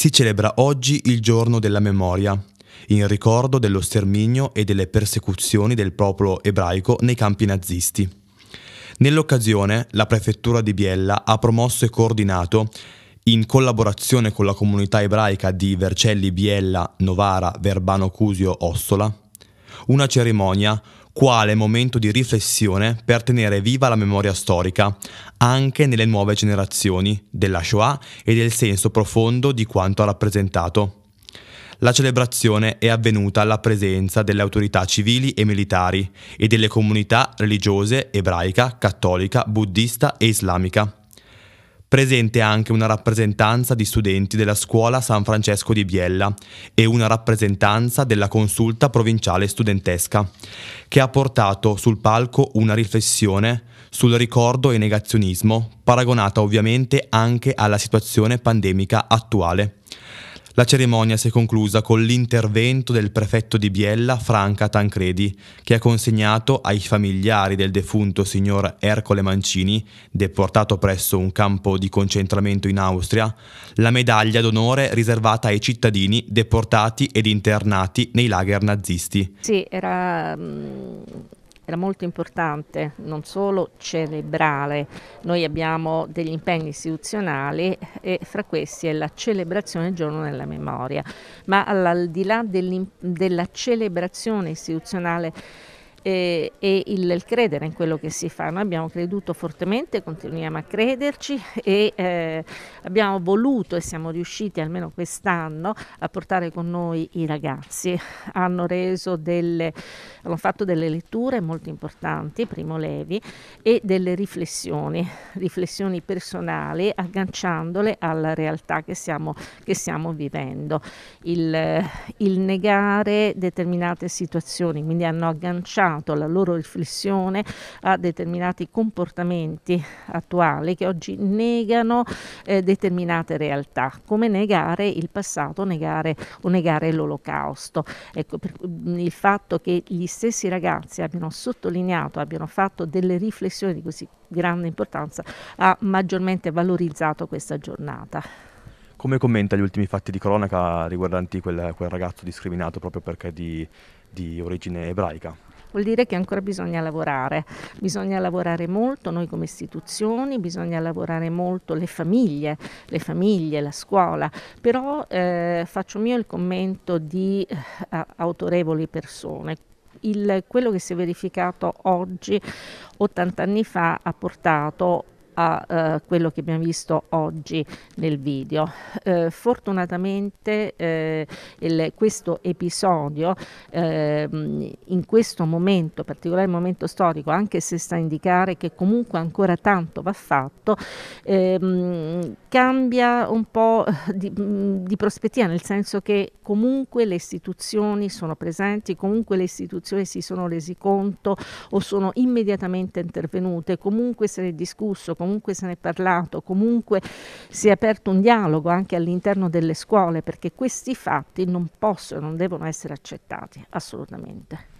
Si celebra oggi il giorno della memoria, in ricordo dello sterminio e delle persecuzioni del popolo ebraico nei campi nazisti. Nell'occasione, la prefettura di Biella ha promosso e coordinato in collaborazione con la comunità ebraica di Vercelli Biella, Novara, Verbano Cusio, Ossola, una cerimonia quale momento di riflessione per tenere viva la memoria storica, anche nelle nuove generazioni, della Shoah e del senso profondo di quanto ha rappresentato. La celebrazione è avvenuta alla presenza delle autorità civili e militari e delle comunità religiose ebraica, cattolica, buddista e islamica. Presente anche una rappresentanza di studenti della scuola San Francesco di Biella e una rappresentanza della consulta provinciale studentesca, che ha portato sul palco una riflessione sul ricordo e negazionismo, paragonata ovviamente anche alla situazione pandemica attuale. La cerimonia si è conclusa con l'intervento del prefetto di Biella Franca Tancredi, che ha consegnato ai familiari del defunto signor Ercole Mancini, deportato presso un campo di concentramento in Austria, la medaglia d'onore riservata ai cittadini deportati ed internati nei lager nazisti. Sì, era mm, era molto importante, non solo celebrare, Noi abbiamo degli impegni istituzionali e fra questi è la celebrazione del giorno della memoria, ma al di là della celebrazione istituzionale e, e il, il, credere in quello che si fa. Noi abbiamo creduto fortemente, continuiamo a crederci e eh, abbiamo voluto e siamo riusciti almeno quest'anno a portare con noi i ragazzi. Hanno, delle, hanno fatto delle letture molto importanti, Primo Levi, e delle riflessioni, riflessioni personali agganciandole alla realtà che stiamo, che stiamo vivendo. Il, il negare determinate situazioni, quindi hanno agganciato portato la loro riflessione a determinati comportamenti attuali che oggi negano eh, determinate realtà, come negare il passato negare, o negare l'olocausto. Ecco, per, il fatto che gli stessi ragazzi abbiano sottolineato, abbiano fatto delle riflessioni di così grande importanza, ha maggiormente valorizzato questa giornata. Come commenta gli ultimi fatti di cronaca riguardanti quel, quel ragazzo discriminato proprio perché di, di origine ebraica? Vuol dire che ancora bisogna lavorare, bisogna lavorare molto noi come istituzioni, bisogna lavorare molto le famiglie, le famiglie la scuola, però eh, faccio mio il commento di eh, autorevoli persone. Il, quello che si è verificato oggi, 80 anni fa, ha portato a eh, quello che abbiamo visto oggi nel video. Eh, fortunatamente eh, il, questo episodio ehm, in questo momento, particolare momento storico, anche se sta a indicare che comunque ancora tanto va fatto, ehm, cambia un po' di, di prospettiva, nel senso che comunque le istituzioni sono presenti, comunque le istituzioni si sono resi conto o sono immediatamente intervenute, comunque se ne è discusso, comunque comunque se ne è parlato, comunque si è aperto un dialogo anche all'interno delle scuole perché questi fatti non possono, non devono essere accettati assolutamente.